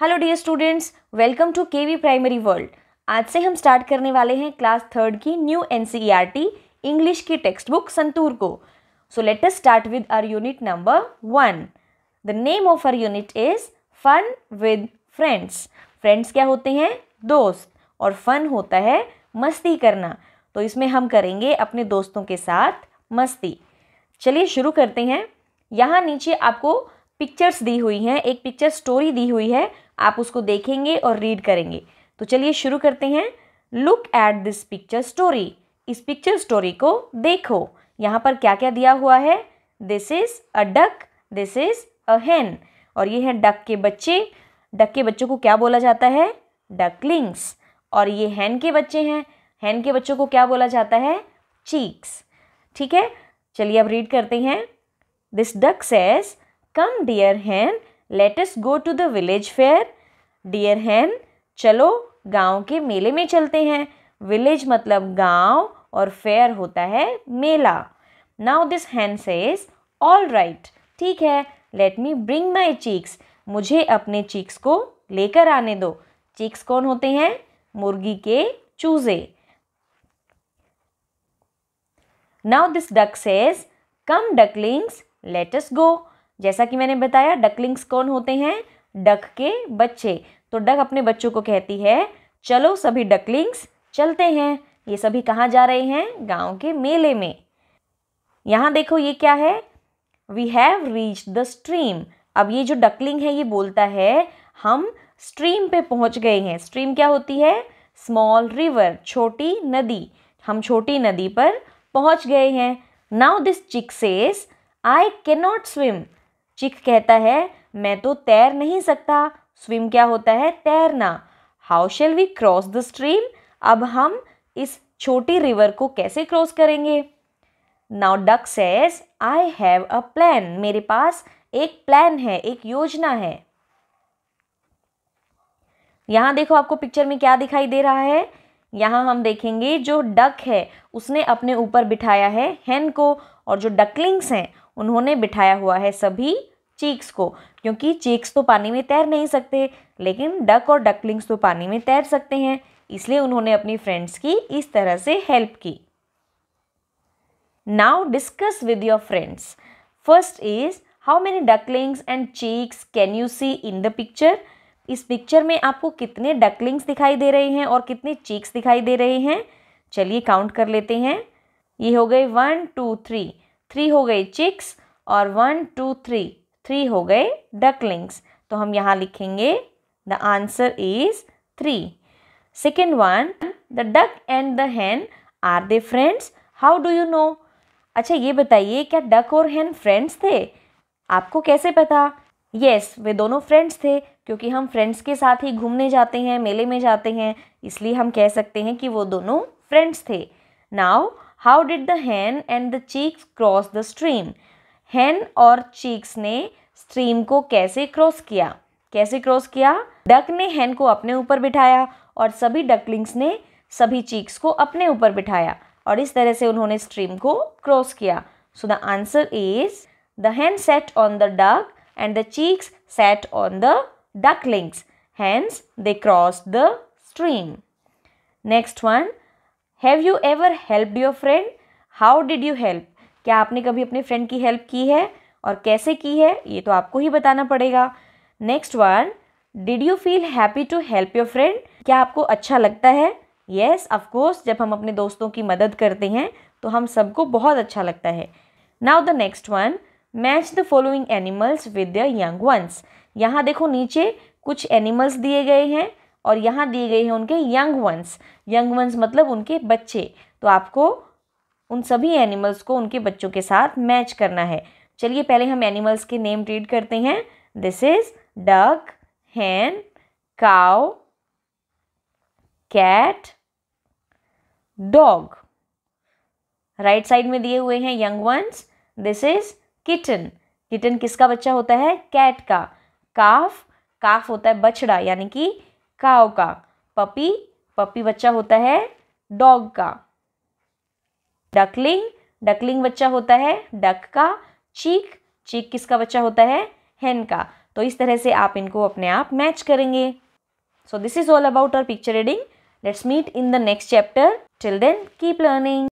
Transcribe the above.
Hello dear students welcome to K V primary world आज से हम स्टार्ट करने वाले हैं क्लास थर्ड की न्यू एन इंग्लिश की टेक्स्ट बुक संतूर को so let us start with our unit number one the name of our unit is fun with friends friends क्या होते हैं दोस्त और फन होता है मस्ती करना तो इसमें हम करेंगे अपने दोस्तों के साथ मस्ती चलिए शुरू करते हैं यहाँ नीचे आपको पिक्चर्स दी हुई हैं एक पिक्चर स्टोरी दी हुई है आप उसको देखेंगे और रीड करेंगे तो चलिए शुरू करते हैं look at this picture story इस पिक्चर स्टोरी को देखो यहाँ पर क्या क्या दिया हुआ है this is a duck this is a hen और ये हैं डक के बच्चे डक के बच्चों को क्या बोला जाता है डकलिंग्स और ये हैन के बच्चे हैं हैन के बच्चों को क्या बोला जाता है चीक्स ठीक है चलिए अब रीड करते हैं this duck says come dear hen let's go to the village fair dear hen चलो गांव के मेले में चलते हैं विलेज मतलब गांव और फेयर होता है मेला now this hen says all right ठीक है let me bring my chicks मुझे अपने चीक्स को लेकर आने दो चीक्स कौन होते हैं मुर्गी के चूजे now this duck says come ducklings let's go जैसा कि मैंने बताया डकलिंग्स कौन होते हैं डक के बच्चे तो डक अपने बच्चों को कहती है चलो सभी डकलिंग्स चलते हैं ये सभी कहाँ जा रहे हैं गांव के मेले में यहाँ देखो ये क्या है we have reach the stream अब ये जो डकलिंग है ये बोलता है हम स्ट्रीम पे पहुँच गए हैं स्ट्रीम क्या होती है स्मॉल रिवर छोटी नदी हम छोटी नदी पर पहुँच गए हैं now this chick says I can not swim chick कहता है मैं तो तैर नहीं सकता स्विम क्या होता है तैरना how shall we cross the stream अब हम इस छोटी रिवर को कैसे क्रॉस करेंगे now duck says I have a plan मेरे पास एक प्लान है एक योजना है यहां देखो आपको पिक्चर में क्या दिखाई दे रहा है यहाँ हम देखेंगे जो डक है उसने अपने ऊपर बिठाया है हैन को और जो डकलिंग्स हैं उन्होंने बिठाया हुआ है सभी चीक्स को क्योंकि चीक्स तो पानी में तैर नहीं सकते लेकिन डक और डकलिंग्स तो पानी में तैर सकते हैं इसलिए उन्होंने अपनी फ्रेंड्स की इस तरह से हेल्प की now discuss with your friends first is how many ducklings and chicks can you see in the picture इस पिक्चर में आपको कितने डकलिंग्स दिखाई दे रहे हैं और कितने चीक्स दिखाई दे रहे हैं चलिए काउंट कर लेते हैं ये हो गए वन टू थ्री थ्री हो गए चिक्स और वन टू थ्री थ्री हो गए डकलिंग्स तो हम यहाँ लिखेंगे the answer is three second one the duck and the hen are they friends how do you know अच्छा ये बताइए क्या डक और हैन फ्रेंड्स थे आपको कैसे पता यस वे दोनों फ्रेंड्स थे क्योंकि हम फ्रेंड्स के साथ ही घूमने जाते हैं मेले में जाते हैं इसलिए हम कह सकते हैं कि वो दोनों फ्रेंड्स थे now how did the hen and the chicks cross the stream hen और चीक्स ने स्ट्रीम को कैसे क्रॉस किया कैसे क्रॉस किया डक ने हैन को अपने ऊपर बिठाया और सभी डकलिंग्स ने सभी चीक्स को अपने ऊपर बिठाया और इस तरह से उन्होंने स्ट्रीम को क्रॉस किया so the answer is the hen sat on the duck and the chicks sat on the ducklings. Hence, they crossed the stream. Next one, have you ever helped your friend? How did you help? क्या आपने कभी अपने friend की help की है और कैसे की है ये तो आपको ही बताना पड़ेगा next one did you feel happy to help your friend क्या आपको अच्छा लगता है येस yes, ऑफकोर्स जब हम अपने दोस्तों की मदद करते हैं तो हम सबको बहुत अच्छा लगता है now the next one match the following animals with the young ones यहाँ देखो नीचे कुछ एनिमल्स दिए गए हैं और यहाँ दिए गए हैं उनके यंग वंस यंग वंस मतलब उनके बच्चे तो आपको उन सभी एनिमल्स को उनके बच्चों के साथ मैच करना है चलिए पहले हम एनिमल्स के नेम रीड करते हैं this is duck hen cow cat dog right side में दिए हुए हैं young ones this is kitten kitten किसका बच्चा होता है कैट का काफ काफ होता है बछड़ा यानी कि काव का पपी पपी बच्चा होता है डॉग का डकलिंग डकलिंग बच्चा होता है डक का चीक चीक किसका बच्चा होता है हेन का तो इस तरह से आप इनको अपने आप मैच करेंगे so this is all about our picture reading let's meet in the next chapter till then keep learning